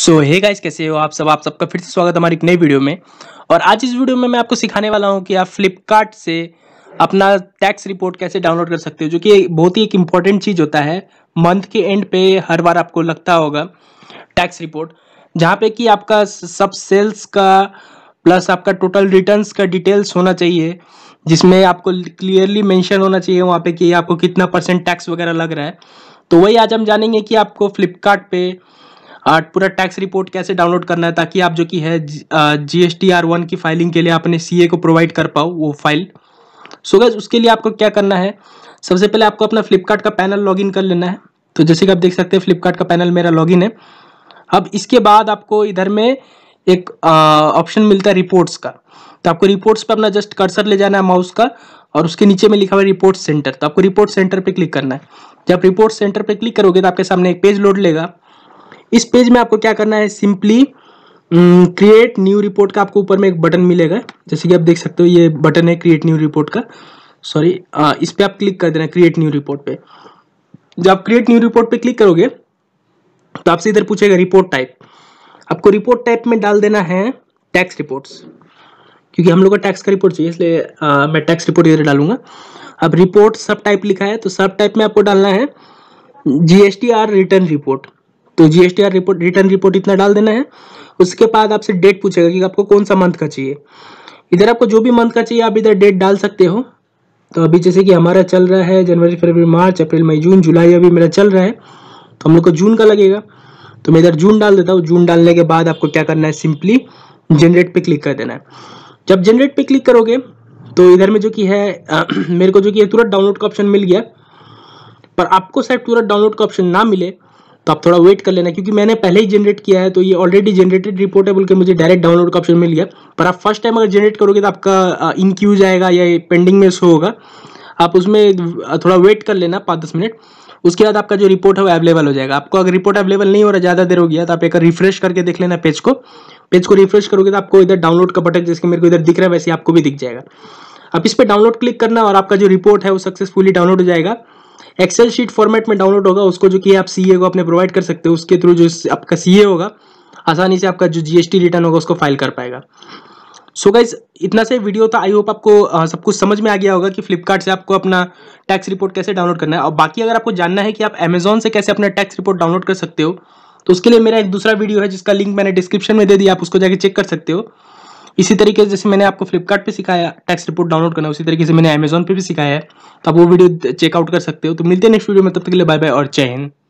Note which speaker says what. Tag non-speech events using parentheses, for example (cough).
Speaker 1: सो hey guys कैसे हो आप सब आप सबका फिर से स्वागत हमारी एक नई वीडियो में और आज इस वीडियो में मैं आपको सिखाने वाला हूं कि आप फ्लिपकार्ट से अपना टैक्स रिपोर्ट कैसे डाउनलोड कर सकते हो जो कि बहुत ही एक इम्पॉर्टेंट चीज़ होता है मंथ के एंड पे हर बार आपको लगता होगा टैक्स रिपोर्ट जहाँ पे कि आपका सब सेल्स का प्लस आपका टोटल रिटर्न का डिटेल्स होना चाहिए जिसमें आपको क्लियरली मैंशन होना चाहिए वहाँ पे कि आपको कितना परसेंट टैक्स वगैरह लग रहा है तो वही आज हम जानेंगे कि आपको फ्लिपकार्ट हाँ, पूरा टैक्स रिपोर्ट कैसे डाउनलोड करना है ताकि आप जो कि है G S T R one की फाइलिंग के लिए अपने सी ए को प्रोवाइड कर पाओ वो फाइल सो गैस उसके लिए आपको क्या करना है सबसे पहले आपको अपना फ्लिपकार्ट का पैनल लॉगिन कर लेना है तो जैसे कि आप देख सकते हैं फ्लिपकार्ट का पैनल मेरा लॉगिन है अब इसके बाद आपको इधर में एक ऑप्शन मिलता है रिपोर्ट्स का तो आपको रिपोर्ट्स पर अपना जस्ट कर्सर ले जाना है माउस का और उसके नीचे में लिखा हुआ है रिपोर्ट सेंटर तो आपको रिपोर्ट सेंटर पे क्लिक करना है जब रिपोर्ट सेंटर पे क्लिक करोगे तो आपके सामने एक पेज लोड लेगा इस पेज में आपको क्या करना है सिंपली क्रिएट न्यू रिपोर्ट का आपको ऊपर में एक बटन मिलेगा जैसे कि आप देख सकते हो ये बटन है क्रिएट न्यू रिपोर्ट का सॉरी इस पर आप क्लिक कर देना क्रिएट न्यू रिपोर्ट पे जब आप क्रिएट न्यू रिपोर्ट पे क्लिक करोगे तो आपसे इधर पूछेगा रिपोर्ट टाइप आपको रिपोर्ट टाइप में डाल देना है टैक्स रिपोर्ट्स क्योंकि हम लोग का टैक्स का रिपोर्ट चाहिए इसलिए आ, मैं टैक्स रिपोर्ट इधर डालूंगा अब रिपोर्ट सब टाइप लिखा है तो सब टाइप में आपको डालना है जीएसटी आर रिटर्न रिपोर्ट तो आर रिपोर्ट रिटर्न रिपोर्ट इतना डाल देना है उसके बाद आपसे डेट पूछेगा कि आपको कौन सा मंथ का चाहिए इधर आपको जो भी मंथ का चाहिए आप इधर डेट डाल सकते हो तो अभी जैसे कि हमारा चल रहा है जनवरी फरवरी मार्च अप्रैल मई जून जुलाई अभी मेरा चल रहा है तो हम लोग को जून का लगेगा तो मैं इधर जून डाल देता हूँ जून डालने के बाद आपको क्या करना है सिंपली जनरेट पे क्लिक कर देना है जब जनरेट पे क्लिक करोगे तो इधर में जो कि है आ, (clears throat) मेरे को जो कि तुरंत डाउनलोड का ऑप्शन मिल गया पर आपको शायद तुरंत डाउनलोड का ऑप्शन ना मिले तो आप थोड़ा वेट कर लेना क्योंकि मैंने पहले ही जनरेट किया है तो ये ऑलरेडी जनरेटेड रिपोर्ट है बोल के मुझे डायरेक्ट डाउनलोड का ऑप्शन मिल गया पर आप फर्स्ट टाइम अगर जनरेट करोगे तो आपका इन क्यूज आएगा या पेंडिंग में शो होगा आप उसमें थोड़ा वेट कर लेना पाँच दस मिनट उसके बाद आपका जो रिपोर्ट है वो अवेलेबल हो जाएगा आपको अगर रिपोर्ट अवेलेबल नहीं हो रहा ज़्यादा देर हो गया तो आप एक रिफ्रेश करके देख लेना पेज को पेज को रिफ्रेश करोगे तो आपको इधर डाउनलोड का बटन जैसे मेरे को इधर दिख रहा है वैसे आपको भी दिख जाएगा आप इस पर डाउनलोड क्लिक करना और आपका जो रिपोर्ट है वो सक्सेसफुली डाउनलोड हो जाएगा एक्सेल शीट फॉर्मेट में डाउनलोड होगा उसको जो कि आप सी को अपने प्रोवाइड कर सकते हो उसके थ्रू जो आपका सी होगा आसानी से आपका जो जी रिटर्न होगा उसको फाइल कर पाएगा सो so गाइज इतना से वीडियो था आई होप आपको आ, सब कुछ समझ में आ गया होगा कि फ्लिपकार्ट से आपको अपना टैक्स रिपोर्ट कैसे डाउनलोड करना है और बाकी अगर आपको जानना है कि आप अमेजोन से कैसे अपना टैक्स रिपोर्ट डाउनलोड कर सकते हो तो उसके लिए मेरा एक दूसरा वीडियो है जिसका लिंक मैंने डिस्क्रिप्शन में दे दिया आप उसको जाके चेक कर सकते हो इसी तरीके से जैसे मैंने आपको फ्लिपकार्ट सिखाया टैक्स रिपोर्ट डाउनलोड करना उसी तरीके से मैंने अमेजोन पे भी सिखाया है तो आप वो वीडियो चेकआउट कर सकते हो तो मिलते हैं नेक्स्ट वीडियो में तब तक के लिए बाय बाय और चैन